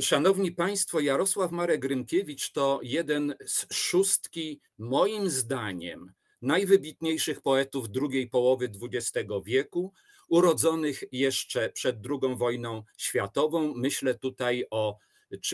Szanowni Państwo, Jarosław Marek Rymkiewicz to jeden z szóstki, moim zdaniem, najwybitniejszych poetów drugiej połowy XX wieku, urodzonych jeszcze przed II wojną światową. Myślę tutaj o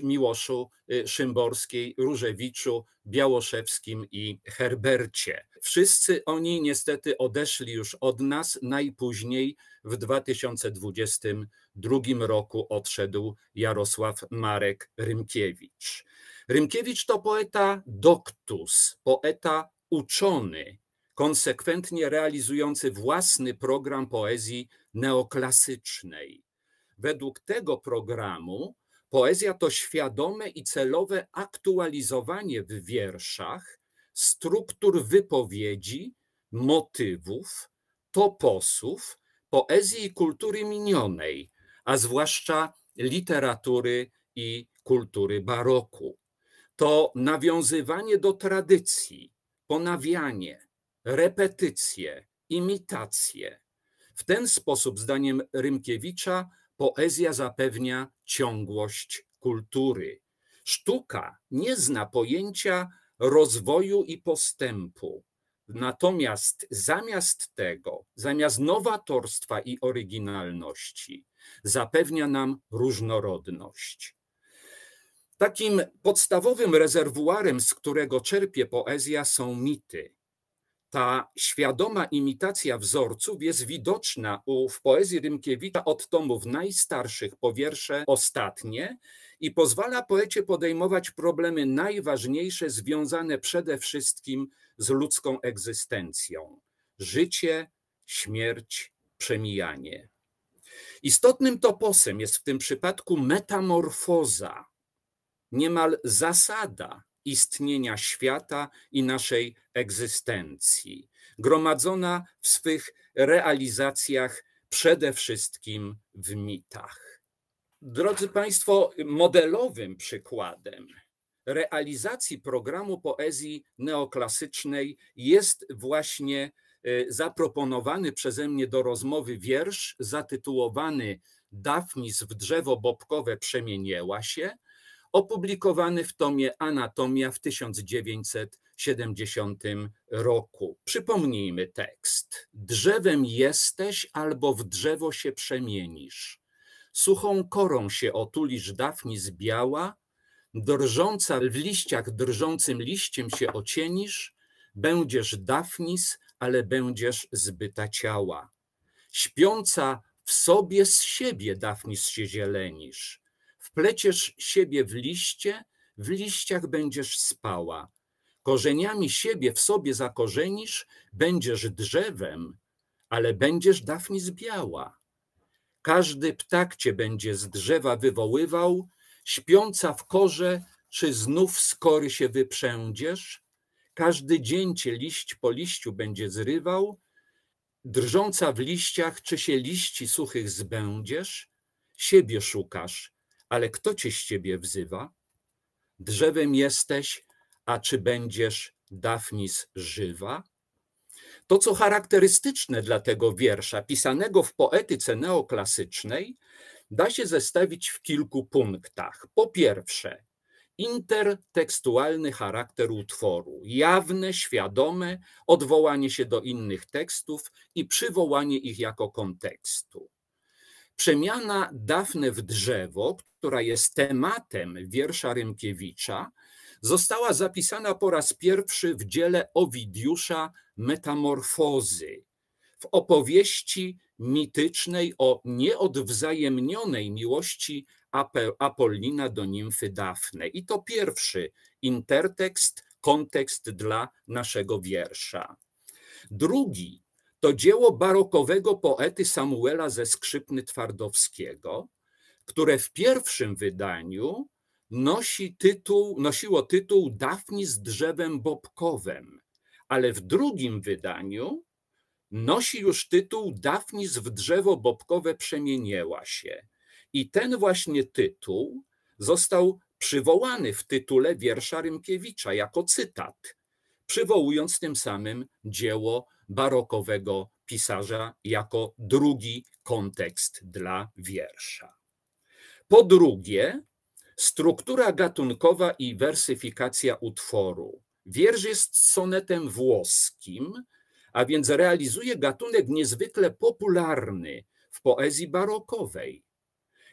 Miłoszu y, Szymborskiej, Różewiczu, Białoszewskim i Herbercie. Wszyscy oni niestety odeszli już od nas najpóźniej w 2020 roku drugim roku odszedł Jarosław Marek Rymkiewicz. Rymkiewicz to poeta doktus, poeta uczony, konsekwentnie realizujący własny program poezji neoklasycznej. Według tego programu poezja to świadome i celowe aktualizowanie w wierszach struktur wypowiedzi, motywów, toposów, poezji i kultury minionej, a zwłaszcza literatury i kultury baroku. To nawiązywanie do tradycji, ponawianie, repetycje, imitacje. W ten sposób, zdaniem Rymkiewicza, poezja zapewnia ciągłość kultury. Sztuka nie zna pojęcia rozwoju i postępu. Natomiast zamiast tego, zamiast nowatorstwa i oryginalności, zapewnia nam różnorodność. Takim podstawowym rezerwuarem, z którego czerpie poezja, są mity. Ta świadoma imitacja wzorców jest widoczna u, w poezji Rymkiewicza od tomów najstarszych po wiersze ostatnie i pozwala poecie podejmować problemy najważniejsze, związane przede wszystkim z ludzką egzystencją: życie, śmierć, przemijanie. Istotnym toposem jest w tym przypadku metamorfoza, niemal zasada istnienia świata i naszej egzystencji, gromadzona w swych realizacjach przede wszystkim w mitach. Drodzy Państwo, modelowym przykładem realizacji programu poezji neoklasycznej jest właśnie Y, zaproponowany przeze mnie do rozmowy wiersz zatytułowany Dafnis w drzewo bobkowe przemieniła się, opublikowany w tomie Anatomia w 1970 roku. Przypomnijmy tekst. Drzewem jesteś albo w drzewo się przemienisz. Suchą korą się otulisz Dafnis biała, drżąca w liściach drżącym liściem się ocienisz, będziesz Dafnis ale będziesz zbyta ciała. Śpiąca w sobie z siebie, Dafnis, się zielenisz. Wpleciesz siebie w liście, w liściach będziesz spała. Korzeniami siebie w sobie zakorzenisz, będziesz drzewem, ale będziesz Dafnis biała. Każdy ptak cię będzie z drzewa wywoływał, śpiąca w korze, czy znów skory się wyprzędziesz, każdy dzień cię liść po liściu będzie zrywał, drżąca w liściach, czy się liści suchych zbędziesz? Siebie szukasz, ale kto cię z ciebie wzywa? Drzewem jesteś, a czy będziesz Dafnis żywa? To, co charakterystyczne dla tego wiersza, pisanego w poetyce neoklasycznej, da się zestawić w kilku punktach. Po pierwsze, intertekstualny charakter utworu, jawne, świadome odwołanie się do innych tekstów i przywołanie ich jako kontekstu. Przemiana Dafne w drzewo, która jest tematem wiersza Rymkiewicza, została zapisana po raz pierwszy w dziele Owidiusza Metamorfozy opowieści mitycznej o nieodwzajemnionej miłości Apollina do nimfy Dafne. I to pierwszy intertekst, kontekst dla naszego wiersza. Drugi to dzieło barokowego poety Samuela ze Skrzypny Twardowskiego, które w pierwszym wydaniu nosi tytuł, nosiło tytuł Dafni z drzewem bobkowym, ale w drugim wydaniu nosi już tytuł Dafnis w drzewo bobkowe przemieniła się. I ten właśnie tytuł został przywołany w tytule wiersza Rymkiewicza jako cytat, przywołując tym samym dzieło barokowego pisarza jako drugi kontekst dla wiersza. Po drugie, struktura gatunkowa i wersyfikacja utworu. Wiersz jest sonetem włoskim, a więc realizuje gatunek niezwykle popularny w poezji barokowej.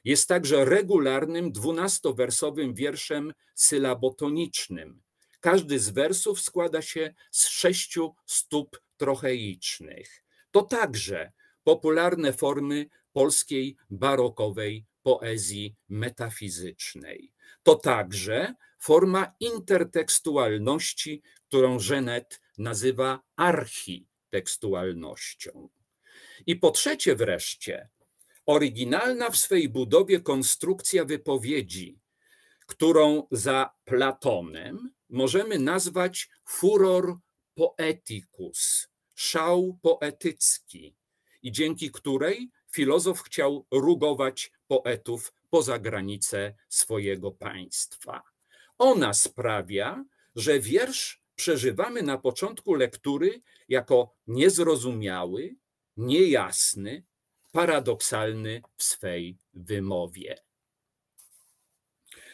Jest także regularnym dwunastowersowym wierszem sylabotonicznym. Każdy z wersów składa się z sześciu stóp trocheicznych. To także popularne formy polskiej barokowej poezji metafizycznej. To także forma intertekstualności, którą Żenet nazywa archi tekstualnością. I po trzecie, wreszcie, oryginalna w swej budowie konstrukcja wypowiedzi, którą za Platonem możemy nazwać furor poeticus, szał poetycki, i dzięki której filozof chciał rugować poetów poza granice swojego państwa. Ona sprawia, że wiersz przeżywamy na początku lektury jako niezrozumiały, niejasny, paradoksalny w swej wymowie.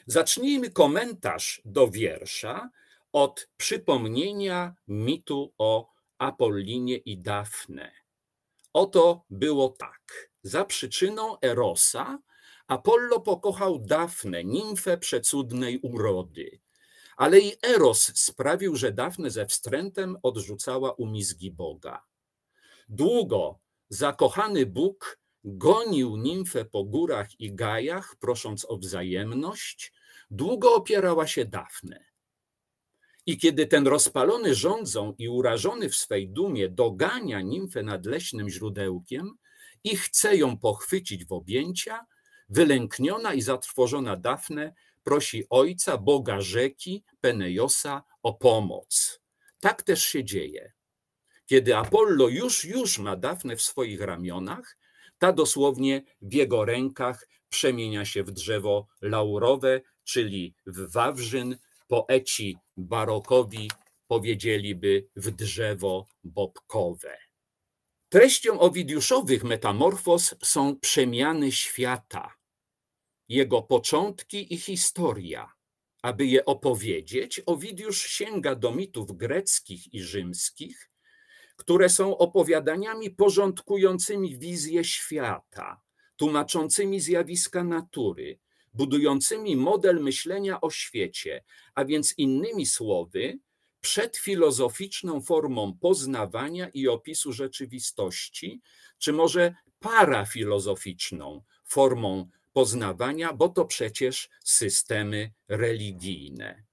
Zacznijmy komentarz do wiersza od przypomnienia mitu o Apollinie i Dafne. Oto było tak. Za przyczyną Erosa Apollo pokochał Dafnę, nimfę przecudnej urody ale i Eros sprawił, że Dafne ze wstrętem odrzucała umizgi Boga. Długo zakochany Bóg gonił nimfę po górach i gajach, prosząc o wzajemność, długo opierała się Dafne. I kiedy ten rozpalony rządzą i urażony w swej dumie dogania nimfę nad leśnym źródełkiem i chce ją pochwycić w objęcia, wylękniona i zatrwożona Dafne prosi ojca, Boga rzeki, Penejosa, o pomoc. Tak też się dzieje. Kiedy Apollo już, już ma dawne w swoich ramionach, ta dosłownie w jego rękach przemienia się w drzewo laurowe, czyli w wawrzyn. Poeci barokowi powiedzieliby w drzewo bobkowe. Treścią Owidiuszowych metamorfos są przemiany świata, jego początki i historia. Aby je opowiedzieć, Owidiusz sięga do mitów greckich i rzymskich, które są opowiadaniami porządkującymi wizję świata, tłumaczącymi zjawiska natury, budującymi model myślenia o świecie, a więc innymi słowy, przed filozoficzną formą poznawania i opisu rzeczywistości, czy może parafilozoficzną formą poznawania, bo to przecież systemy religijne.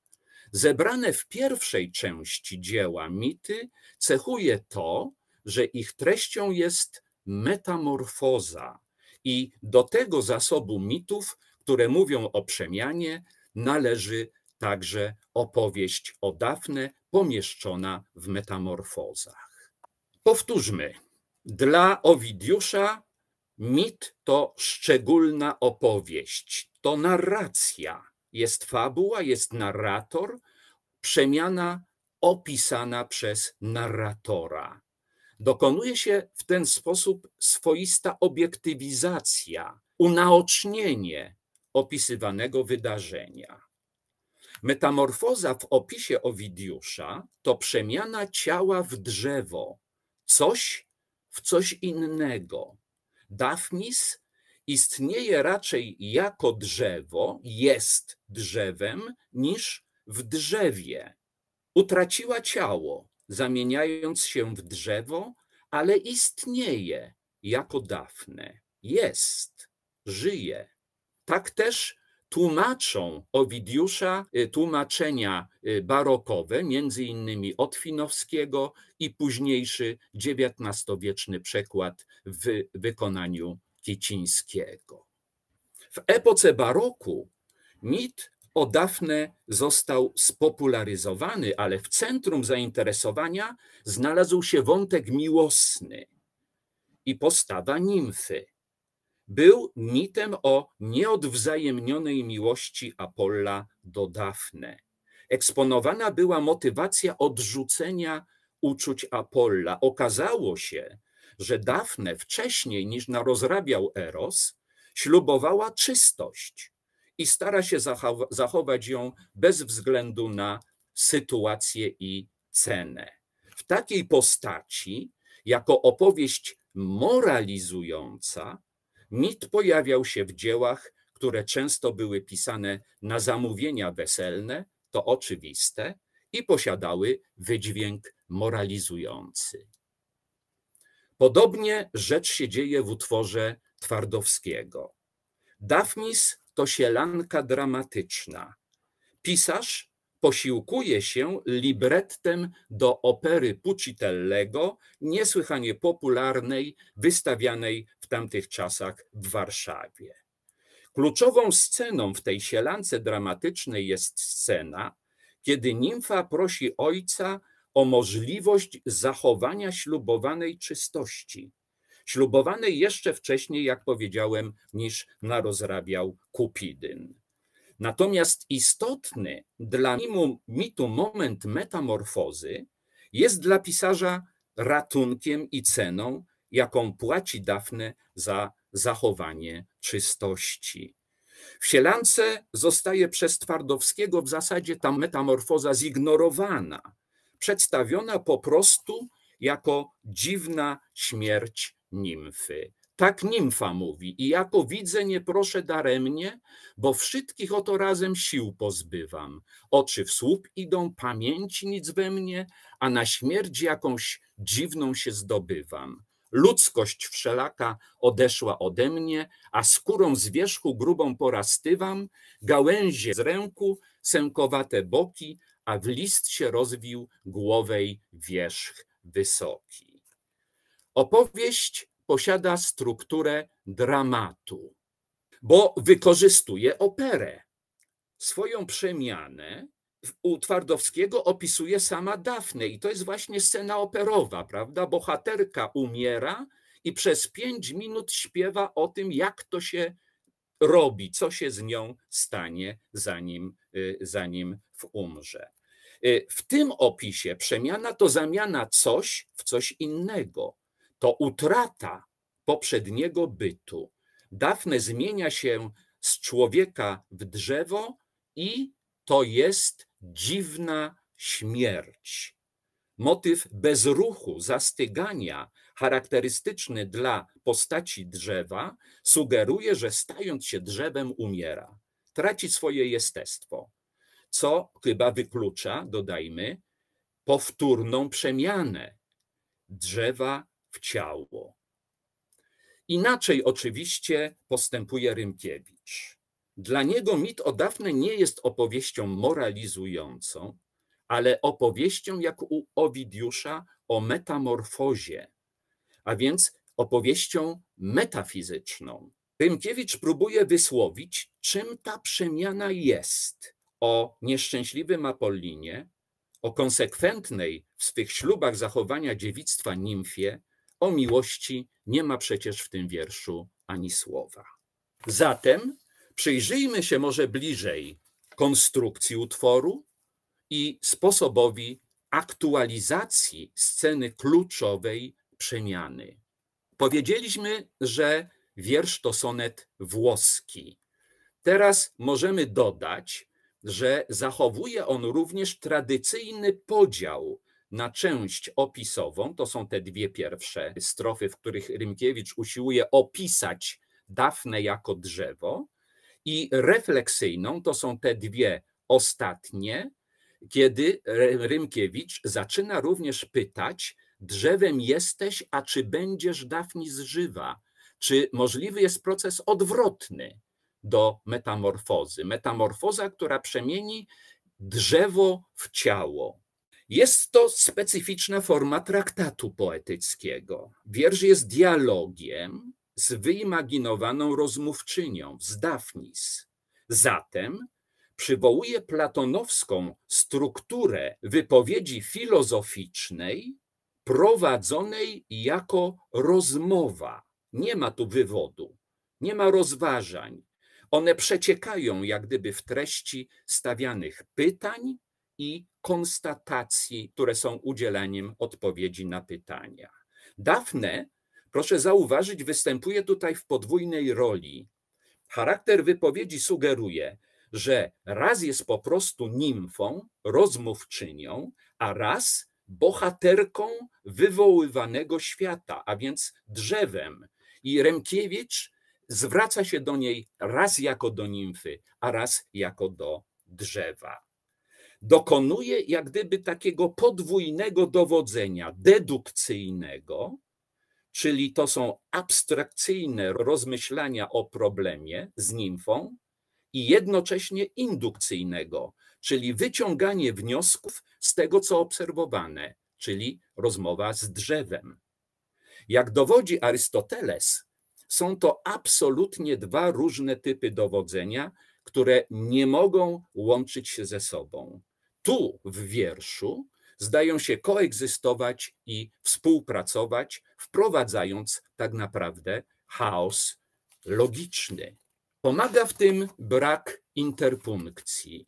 Zebrane w pierwszej części dzieła mity cechuje to, że ich treścią jest metamorfoza i do tego zasobu mitów, które mówią o przemianie, należy także opowieść o Dafne pomieszczona w metamorfozach. Powtórzmy. Dla Owidiusza Mit to szczególna opowieść, to narracja. Jest fabuła, jest narrator, przemiana opisana przez narratora. Dokonuje się w ten sposób swoista obiektywizacja, unaocznienie opisywanego wydarzenia. Metamorfoza w opisie Owidiusza to przemiana ciała w drzewo, coś w coś innego Dafnis istnieje raczej jako drzewo, jest drzewem, niż w drzewie. Utraciła ciało, zamieniając się w drzewo, ale istnieje jako Dafne. Jest, żyje. Tak też tłumaczą Owidiusza y, tłumaczenia y, barokowe, między innymi Otwinowskiego i późniejszy XIX-wieczny przekład w wykonaniu Kicińskiego. W epoce baroku mit o Dafne został spopularyzowany, ale w centrum zainteresowania znalazł się wątek miłosny i postawa nimfy był mitem o nieodwzajemnionej miłości Apolla do Dafne. Eksponowana była motywacja odrzucenia uczuć Apolla. Okazało się, że Dafne wcześniej niż narozrabiał Eros, ślubowała czystość i stara się zachować ją bez względu na sytuację i cenę. W takiej postaci, jako opowieść moralizująca, Mit pojawiał się w dziełach, które często były pisane na zamówienia weselne, to oczywiste, i posiadały wydźwięk moralizujący. Podobnie rzecz się dzieje w utworze Twardowskiego. Dafnis to sielanka dramatyczna. Pisarz posiłkuje się librettem do opery Puccitellego, niesłychanie popularnej, wystawianej w tamtych czasach w Warszawie. Kluczową sceną w tej sielance dramatycznej jest scena, kiedy nimfa prosi ojca o możliwość zachowania ślubowanej czystości. Ślubowanej jeszcze wcześniej, jak powiedziałem, niż narozrabiał Kupidyn. Natomiast istotny dla mitu moment metamorfozy jest dla pisarza ratunkiem i ceną, jaką płaci Dafne za zachowanie czystości. W Sielance zostaje przez Twardowskiego w zasadzie ta metamorfoza zignorowana, przedstawiona po prostu jako dziwna śmierć nimfy. Tak nimfa mówi i jako widzę nie proszę daremnie, bo wszystkich oto razem sił pozbywam. Oczy w słup idą, pamięci nic we mnie, a na śmierć jakąś dziwną się zdobywam. Ludzkość wszelaka odeszła ode mnie, a skórą z wierzchu grubą porastywam, gałęzie z ręku, sękowate boki, a w list się rozwił głowej wierzch wysoki. Opowieść posiada strukturę dramatu, bo wykorzystuje operę. Swoją przemianę u Twardowskiego opisuje sama Dafne i to jest właśnie scena operowa, prawda? Bohaterka umiera i przez pięć minut śpiewa o tym, jak to się robi, co się z nią stanie, zanim, y, zanim umrze. Y, w tym opisie przemiana to zamiana coś w coś innego. To utrata poprzedniego bytu. Dafne zmienia się z człowieka w drzewo i to jest dziwna śmierć. Motyw bezruchu, zastygania, charakterystyczny dla postaci drzewa, sugeruje, że stając się drzewem umiera, traci swoje jestestwo, co chyba wyklucza, dodajmy, powtórną przemianę drzewa w ciało. Inaczej oczywiście postępuje Rymkiewicz. Dla niego mit o Dafne nie jest opowieścią moralizującą, ale opowieścią jak u Owidiusza o metamorfozie, a więc opowieścią metafizyczną. Rymkiewicz próbuje wysłowić, czym ta przemiana jest. O nieszczęśliwym Apollinie, o konsekwentnej w swych ślubach zachowania dziewictwa nimfie, o miłości nie ma przecież w tym wierszu ani słowa. Zatem Przyjrzyjmy się może bliżej konstrukcji utworu i sposobowi aktualizacji sceny kluczowej przemiany. Powiedzieliśmy, że wiersz to sonet włoski. Teraz możemy dodać, że zachowuje on również tradycyjny podział na część opisową, to są te dwie pierwsze strofy, w których Rymkiewicz usiłuje opisać Dafne jako drzewo, i refleksyjną. To są te dwie ostatnie, kiedy Rymkiewicz zaczyna również pytać, drzewem jesteś, a czy będziesz Dafnis żywa? Czy możliwy jest proces odwrotny do metamorfozy? Metamorfoza, która przemieni drzewo w ciało. Jest to specyficzna forma traktatu poetyckiego. Wiersz jest dialogiem, z wyimaginowaną rozmówczynią z Dafnis. Zatem przywołuje platonowską strukturę wypowiedzi filozoficznej prowadzonej jako rozmowa. Nie ma tu wywodu, nie ma rozważań. One przeciekają jak gdyby w treści stawianych pytań i konstatacji, które są udzielaniem odpowiedzi na pytania. Dafne Proszę zauważyć, występuje tutaj w podwójnej roli. Charakter wypowiedzi sugeruje, że raz jest po prostu nimfą, rozmówczynią, a raz bohaterką wywoływanego świata, a więc drzewem. I Remkiewicz zwraca się do niej raz jako do nimfy, a raz jako do drzewa. Dokonuje jak gdyby takiego podwójnego dowodzenia dedukcyjnego, czyli to są abstrakcyjne rozmyślania o problemie z nimfą i jednocześnie indukcyjnego, czyli wyciąganie wniosków z tego, co obserwowane, czyli rozmowa z drzewem. Jak dowodzi Arystoteles, są to absolutnie dwa różne typy dowodzenia, które nie mogą łączyć się ze sobą. Tu w wierszu zdają się koegzystować i współpracować, wprowadzając tak naprawdę chaos logiczny. Pomaga w tym brak interpunkcji,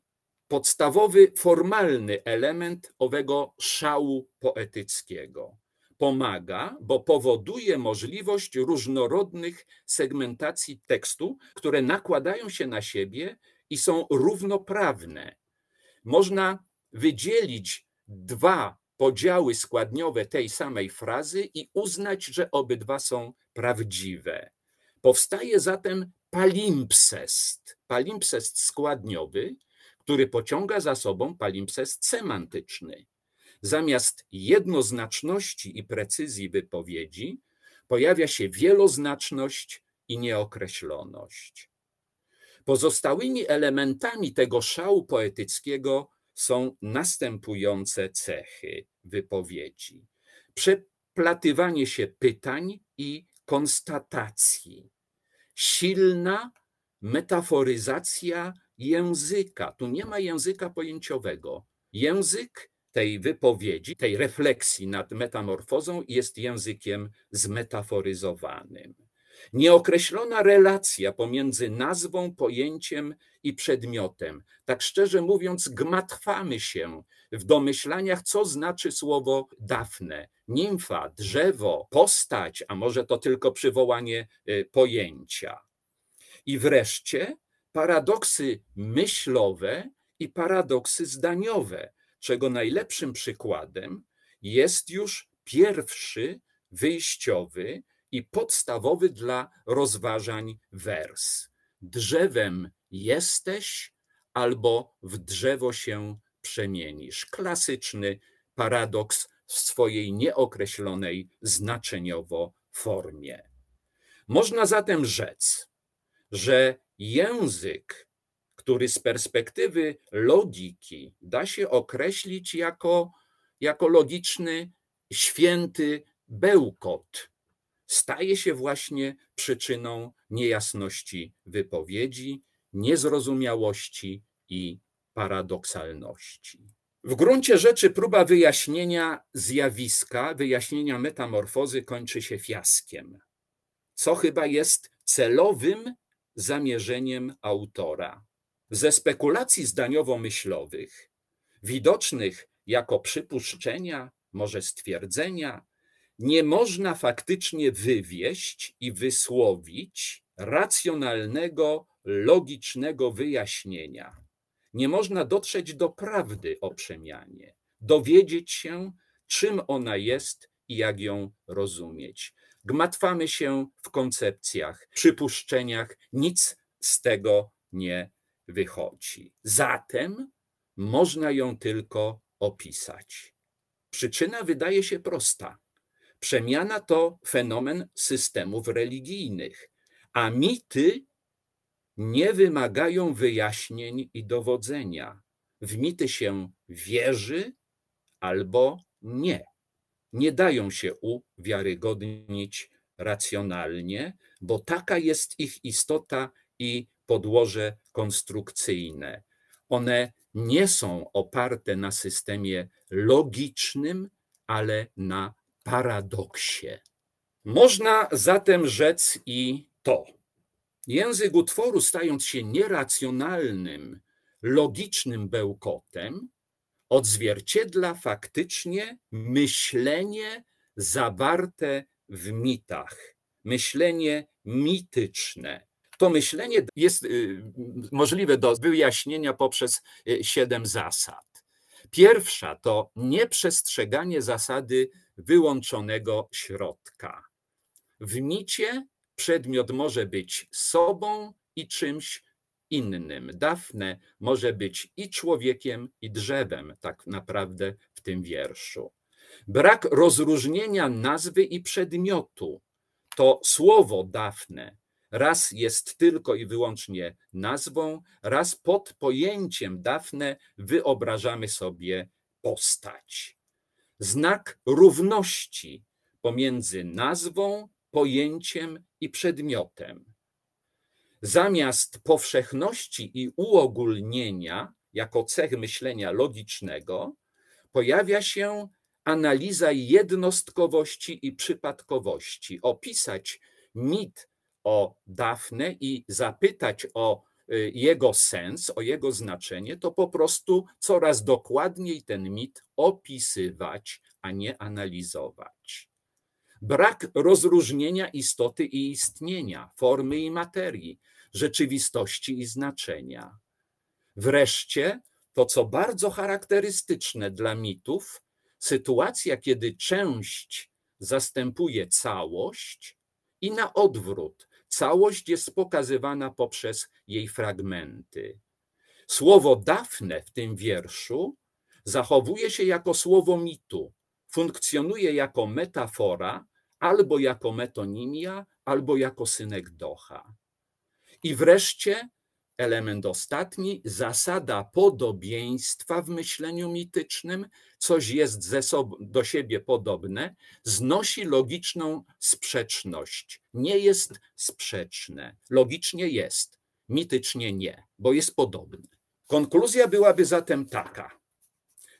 podstawowy formalny element owego szału poetyckiego. Pomaga, bo powoduje możliwość różnorodnych segmentacji tekstu, które nakładają się na siebie i są równoprawne. Można wydzielić dwa podziały składniowe tej samej frazy i uznać, że obydwa są prawdziwe. Powstaje zatem palimpsest, palimpsest składniowy, który pociąga za sobą palimpsest semantyczny. Zamiast jednoznaczności i precyzji wypowiedzi pojawia się wieloznaczność i nieokreśloność. Pozostałymi elementami tego szału poetyckiego są następujące cechy wypowiedzi: przeplatywanie się pytań i konstatacji, silna metaforyzacja języka. Tu nie ma języka pojęciowego. Język tej wypowiedzi, tej refleksji nad metamorfozą jest językiem zmetaforyzowanym. Nieokreślona relacja pomiędzy nazwą, pojęciem i przedmiotem. Tak szczerze mówiąc, gmatwamy się w domyślaniach, co znaczy słowo Dafne, nimfa, drzewo, postać, a może to tylko przywołanie y, pojęcia. I wreszcie paradoksy myślowe i paradoksy zdaniowe, czego najlepszym przykładem jest już pierwszy, wyjściowy i podstawowy dla rozważań wers. Drzewem jesteś, albo w drzewo się przemienisz. Klasyczny paradoks w swojej nieokreślonej znaczeniowo formie. Można zatem rzec, że język, który z perspektywy logiki da się określić jako, jako logiczny, święty bełkot, staje się właśnie przyczyną niejasności wypowiedzi, niezrozumiałości i paradoksalności. W gruncie rzeczy próba wyjaśnienia zjawiska, wyjaśnienia metamorfozy kończy się fiaskiem, co chyba jest celowym zamierzeniem autora. Ze spekulacji zdaniowo-myślowych, widocznych jako przypuszczenia, może stwierdzenia, nie można faktycznie wywieść i wysłowić racjonalnego logicznego wyjaśnienia. Nie można dotrzeć do prawdy o przemianie, dowiedzieć się, czym ona jest i jak ją rozumieć. Gmatwamy się w koncepcjach, przypuszczeniach, nic z tego nie wychodzi. Zatem można ją tylko opisać. Przyczyna wydaje się prosta. Przemiana to fenomen systemów religijnych, a mity nie wymagają wyjaśnień i dowodzenia. W mity się wierzy albo nie. Nie dają się uwiarygodnić racjonalnie, bo taka jest ich istota i podłoże konstrukcyjne. One nie są oparte na systemie logicznym, ale na paradoksie. Można zatem rzec i to. Język utworu, stając się nieracjonalnym, logicznym bełkotem, odzwierciedla faktycznie myślenie zawarte w mitach, myślenie mityczne. To myślenie jest y, możliwe do wyjaśnienia poprzez y, siedem zasad. Pierwsza to nieprzestrzeganie zasady wyłączonego środka. W micie Przedmiot może być sobą i czymś innym. Dafne może być i człowiekiem, i drzewem, tak naprawdę w tym wierszu. Brak rozróżnienia nazwy i przedmiotu. To słowo dafne raz jest tylko i wyłącznie nazwą, raz pod pojęciem dafne wyobrażamy sobie postać. Znak równości pomiędzy nazwą pojęciem i przedmiotem. Zamiast powszechności i uogólnienia jako cech myślenia logicznego, pojawia się analiza jednostkowości i przypadkowości. Opisać mit o Dafne i zapytać o y, jego sens, o jego znaczenie, to po prostu coraz dokładniej ten mit opisywać, a nie analizować brak rozróżnienia istoty i istnienia, formy i materii, rzeczywistości i znaczenia. Wreszcie, to co bardzo charakterystyczne dla mitów, sytuacja, kiedy część zastępuje całość i na odwrót, całość jest pokazywana poprzez jej fragmenty. Słowo Dafne w tym wierszu zachowuje się jako słowo mitu, funkcjonuje jako metafora albo jako metonimia, albo jako synek doha. I wreszcie element ostatni, zasada podobieństwa w myśleniu mitycznym, coś jest ze do siebie podobne, znosi logiczną sprzeczność. Nie jest sprzeczne. Logicznie jest, mitycznie nie, bo jest podobne. Konkluzja byłaby zatem taka.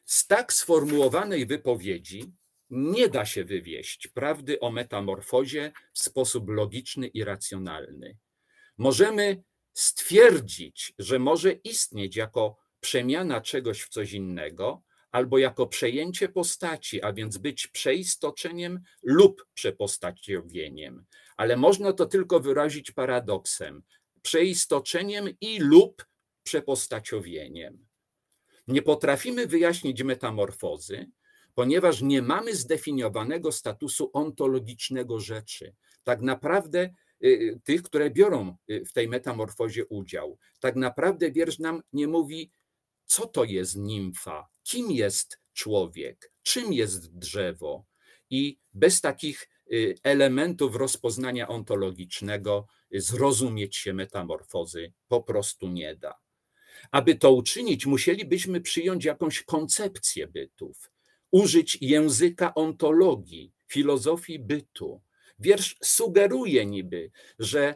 Z tak sformułowanej wypowiedzi nie da się wywieść prawdy o metamorfozie w sposób logiczny i racjonalny. Możemy stwierdzić, że może istnieć jako przemiana czegoś w coś innego, albo jako przejęcie postaci, a więc być przeistoczeniem lub przepostaciowieniem. Ale można to tylko wyrazić paradoksem: przeistoczeniem i lub przepostaciowieniem. Nie potrafimy wyjaśnić metamorfozy, ponieważ nie mamy zdefiniowanego statusu ontologicznego rzeczy. Tak naprawdę y, y, tych, które biorą y, w tej metamorfozie udział. Tak naprawdę wiersz nam nie mówi, co to jest nimfa, kim jest człowiek, czym jest drzewo. I bez takich elementów rozpoznania ontologicznego zrozumieć się metamorfozy po prostu nie da. Aby to uczynić, musielibyśmy przyjąć jakąś koncepcję bytów, użyć języka ontologii, filozofii bytu. Wiersz sugeruje niby, że e,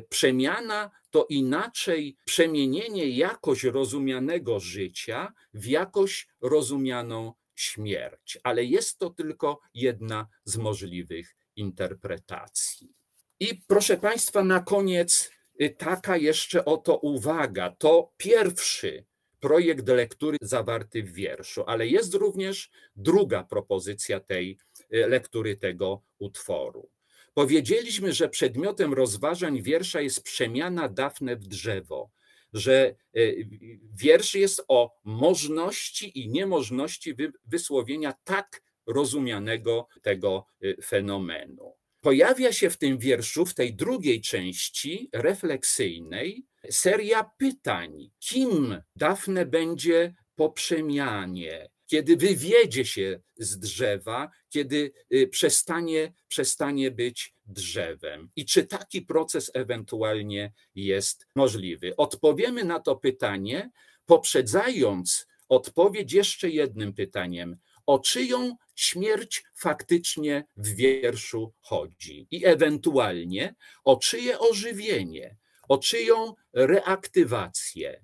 przemiana to inaczej przemienienie jakoś rozumianego życia w jakoś rozumianą śmierć, ale jest to tylko jedna z możliwych interpretacji. I proszę Państwa, na koniec y, taka jeszcze oto uwaga. To pierwszy projekt lektury zawarty w wierszu, ale jest również druga propozycja tej y, lektury tego utworu. Powiedzieliśmy, że przedmiotem rozważań wiersza jest przemiana Dafne w drzewo, że y, wiersz jest o możności i niemożności wysłowienia tak rozumianego tego y, fenomenu pojawia się w tym wierszu, w tej drugiej części refleksyjnej, seria pytań. Kim Dafne będzie po przemianie? Kiedy wywiedzie się z drzewa, kiedy y, przestanie, przestanie być drzewem? I czy taki proces ewentualnie jest możliwy? Odpowiemy na to pytanie, poprzedzając odpowiedź jeszcze jednym pytaniem: o czyją śmierć faktycznie w wierszu chodzi i ewentualnie o czyje ożywienie, o czyją reaktywację.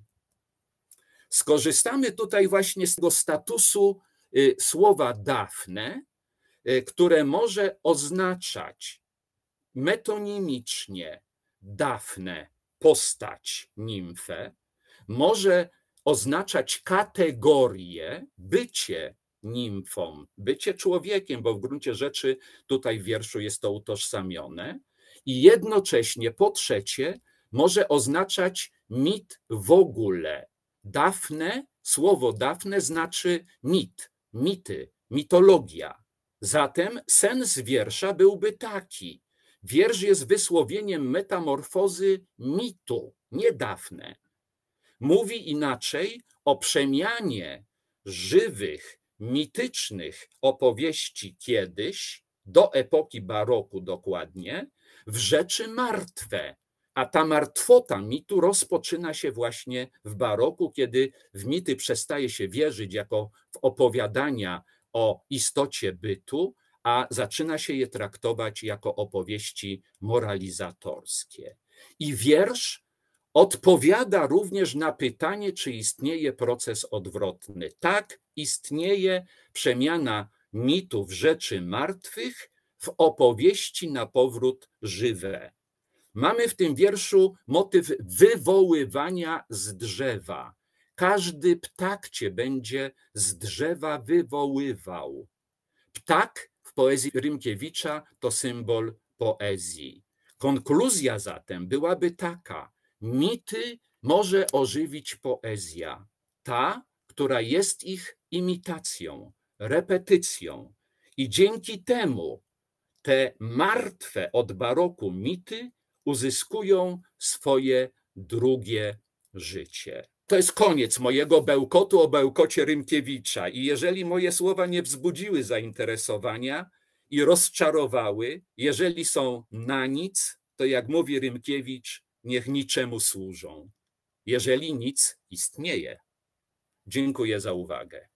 Skorzystamy tutaj właśnie z tego statusu y, słowa dafne, y, które może oznaczać metonimicznie dafne, postać nimfę, może oznaczać kategorię, bycie nimfą, bycie człowiekiem, bo w gruncie rzeczy tutaj w wierszu jest to utożsamione. I jednocześnie, po trzecie, może oznaczać mit w ogóle. Dafne, słowo dafne znaczy mit, mity, mitologia. Zatem sens wiersza byłby taki. Wiersz jest wysłowieniem metamorfozy mitu, nie dafne. Mówi inaczej o przemianie żywych, mitycznych opowieści kiedyś, do epoki baroku dokładnie, w rzeczy martwe. A ta martwota mitu rozpoczyna się właśnie w baroku, kiedy w mity przestaje się wierzyć jako w opowiadania o istocie bytu, a zaczyna się je traktować jako opowieści moralizatorskie. I wiersz odpowiada również na pytanie, czy istnieje proces odwrotny. Tak, istnieje przemiana mitów rzeczy martwych w opowieści na powrót żywe. Mamy w tym wierszu motyw wywoływania z drzewa. Każdy ptak cię będzie z drzewa wywoływał. Ptak w poezji Rymkiewicza to symbol poezji. Konkluzja zatem byłaby taka: mity może ożywić poezja, ta, która jest ich imitacją, repetycją. I dzięki temu te martwe od baroku mity uzyskują swoje drugie życie. To jest koniec mojego bełkotu o bełkocie Rymkiewicza. I jeżeli moje słowa nie wzbudziły zainteresowania i rozczarowały, jeżeli są na nic, to jak mówi Rymkiewicz, niech niczemu służą, jeżeli nic istnieje. Dziękuję za uwagę.